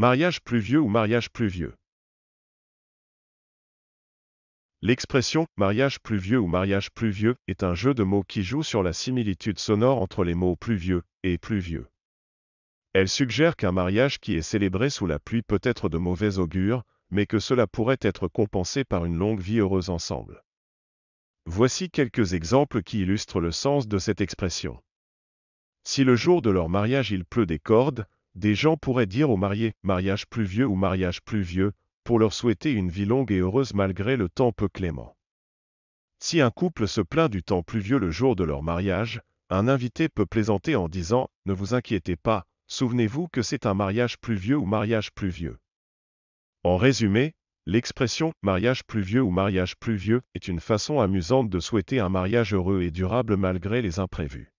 Mariage pluvieux ou mariage pluvieux. L'expression mariage pluvieux ou mariage pluvieux est un jeu de mots qui joue sur la similitude sonore entre les mots pluvieux et pluvieux. Elle suggère qu'un mariage qui est célébré sous la pluie peut être de mauvais augure, mais que cela pourrait être compensé par une longue vie heureuse ensemble. Voici quelques exemples qui illustrent le sens de cette expression. Si le jour de leur mariage il pleut des cordes, des gens pourraient dire aux mariés, mariage pluvieux ou mariage pluvieux, pour leur souhaiter une vie longue et heureuse malgré le temps peu clément. Si un couple se plaint du temps pluvieux le jour de leur mariage, un invité peut plaisanter en disant « Ne vous inquiétez pas, souvenez-vous que c'est un mariage pluvieux ou mariage pluvieux ». En résumé, l'expression « mariage pluvieux ou mariage pluvieux » est une façon amusante de souhaiter un mariage heureux et durable malgré les imprévus.